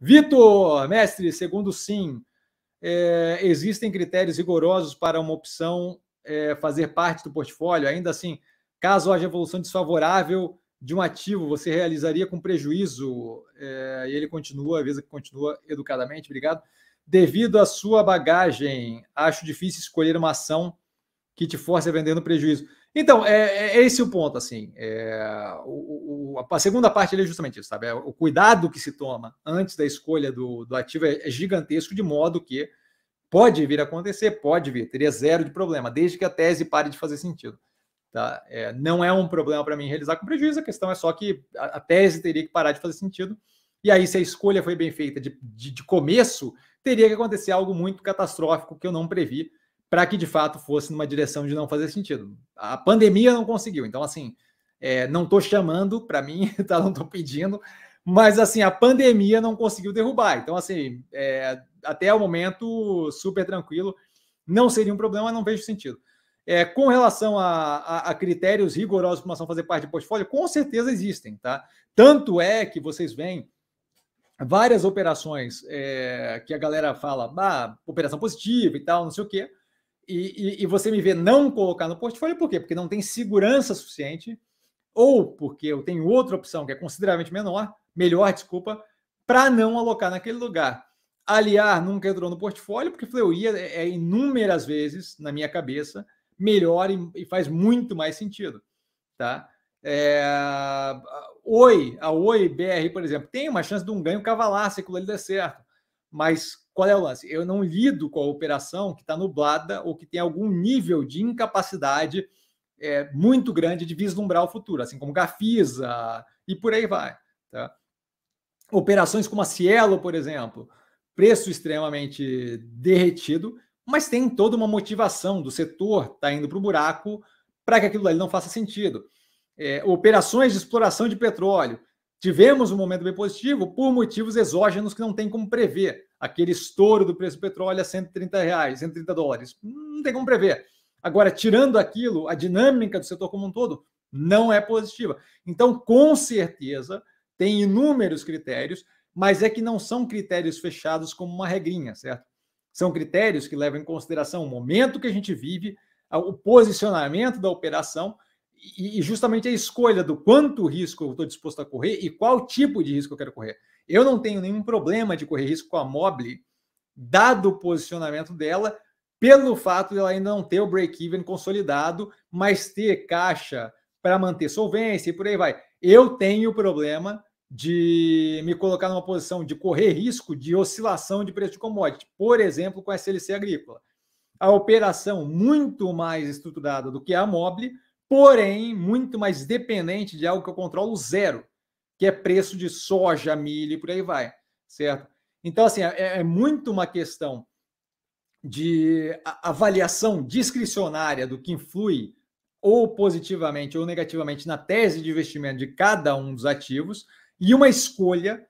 Vitor, mestre, segundo sim, é, existem critérios rigorosos para uma opção é, fazer parte do portfólio? Ainda assim, caso haja evolução desfavorável de um ativo, você realizaria com prejuízo? É, e ele continua, avisa que continua educadamente, obrigado. Devido à sua bagagem, acho difícil escolher uma ação que te force a vender no prejuízo. Então, é, é, é esse o ponto, assim. É, o, o, a segunda parte é justamente isso, sabe? É, o cuidado que se toma antes da escolha do, do ativo é, é gigantesco, de modo que pode vir a acontecer, pode vir, teria zero de problema, desde que a tese pare de fazer sentido. Tá? É, não é um problema para mim realizar com prejuízo, a questão é só que a, a, tese teria que parar de fazer sentido. E aí, se a escolha foi bem feita de, de, de começo, teria que acontecer algo muito catastrófico que eu não previ, para que de fato fosse numa direção de não fazer sentido. A pandemia não conseguiu, então assim, é, não estou chamando para mim, tá? não estou pedindo, mas assim, a pandemia não conseguiu derrubar. Então, assim, é, até o momento, super tranquilo, não seria um problema, não vejo sentido. É, com relação a, a, a critérios rigorosos para uma ação fazer parte de portfólio, com certeza existem, tá? Tanto é que vocês veem várias operações é, que a galera fala, ah, operação positiva e tal, não sei o quê, e, e, e, você me vê não colocar no portfólio, por quê? Porque não tem segurança suficiente, ou porque eu tenho outra opção que é consideravelmente menor, melhor, desculpa, para não alocar naquele lugar. Aliar nunca entrou no portfólio, porque fleuria é, é inúmeras vezes na minha cabeça melhor e, e faz muito mais sentido. Tá? É, Oi, a Oi BR, por exemplo, tem uma chance de um ganho cavalar se aquilo ali der certo, mas qual é o lance? Eu não lido com a operação que está nublada ou que tem algum nível de incapacidade é, muito grande de vislumbrar o futuro, assim como Gafisa e por aí vai. Tá? Operações como a Cielo, por exemplo, preço extremamente derretido, mas tem toda uma motivação do setor tá indo para o buraco para que aquilo ali não faça sentido. É, operações de exploração de petróleo, Tivemos um momento bem positivo por motivos exógenos que não tem como prever. Aquele estouro do preço do petróleo a 130 reais, 130 dólares. Não tem como prever. Agora, tirando aquilo, a dinâmica do setor como um todo não é positiva. Então, com certeza, tem inúmeros critérios, mas é que não são critérios fechados como uma regrinha, certo? São critérios que levam em consideração o momento que a gente vive, o posicionamento da operação e justamente a escolha do quanto risco eu estou disposto a correr e qual tipo de risco eu quero correr. Eu não tenho nenhum problema de correr risco com a Mobile, dado o posicionamento dela, pelo fato de ela ainda não ter o break-even consolidado, mas ter caixa para manter solvência e por aí vai. Eu tenho problema de me colocar numa posição de correr risco de oscilação de preço de commodity, por exemplo, com a SLC agrícola. A operação muito mais estruturada do que a Mobile porém muito mais dependente de algo que eu controlo zero, que é preço de soja, milho e por aí vai, certo? Então, assim, é, é muito uma questão de avaliação discricionária do que influi ou positivamente ou negativamente na tese de investimento de cada um dos ativos e uma escolha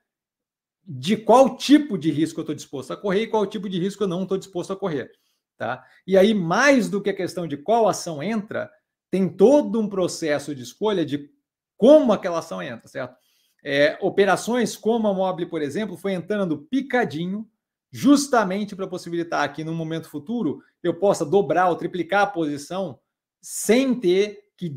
de qual tipo de risco eu estou disposto a correr e qual tipo de risco eu não estou disposto a correr. Tá? E aí, mais do que a questão de qual ação entra, tem todo um processo de escolha de como aquela ação entra, certo? É, operações como a Mobile, por exemplo, foi entrando picadinho, justamente para possibilitar que no momento futuro eu possa dobrar ou triplicar a posição sem ter que,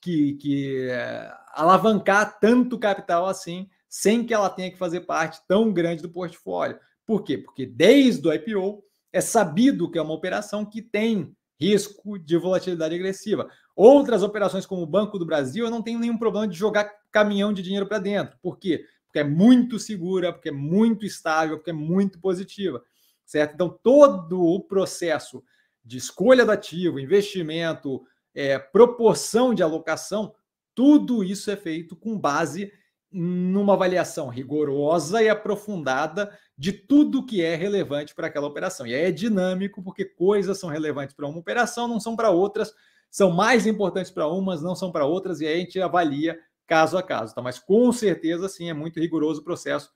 que, que é, alavancar tanto capital assim, sem que ela tenha que fazer parte tão grande do portfólio. Por quê? Porque desde o IPO é sabido que é uma operação que tem risco de volatilidade agressiva. Outras operações, como o Banco do Brasil, eu não tenho nenhum problema de jogar caminhão de dinheiro para dentro. Por quê? Porque é muito segura, porque é muito estável, porque é muito positiva. Certo? Então, todo o processo de escolha do ativo, investimento, é, proporção de alocação, tudo isso é feito com base numa avaliação rigorosa e aprofundada de tudo que é relevante para aquela operação. E aí é dinâmico, porque coisas são relevantes para uma operação, não são para outras, são mais importantes para umas, não são para outras, e aí a gente avalia caso a caso, tá? Mas com certeza, sim, é muito rigoroso o processo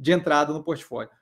de entrada no portfólio.